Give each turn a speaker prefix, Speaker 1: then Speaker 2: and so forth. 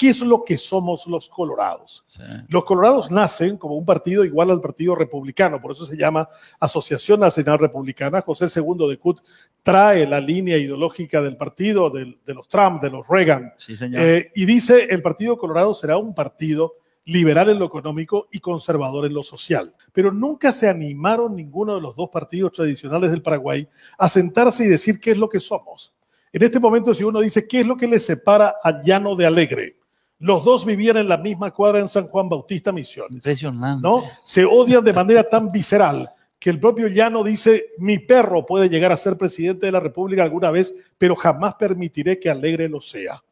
Speaker 1: ¿Qué es lo que somos los colorados? Los colorados nacen como un partido igual al Partido Republicano, por eso se llama Asociación Nacional Republicana. José II de Cut trae la línea ideológica del partido, de los Trump, de los Reagan, eh, y dice el Partido Colorado será un partido liberal en lo económico y conservador en lo social. Pero nunca se animaron ninguno de los dos partidos tradicionales del Paraguay a sentarse y decir qué es lo que somos. En este momento, si uno dice qué es lo que le separa a llano de alegre, los dos vivían en la misma cuadra en San Juan Bautista Misiones. Impresionante. ¿no? Se odian de manera tan visceral que el propio Llano dice, mi perro puede llegar a ser presidente de la República alguna vez, pero jamás permitiré que Alegre lo sea.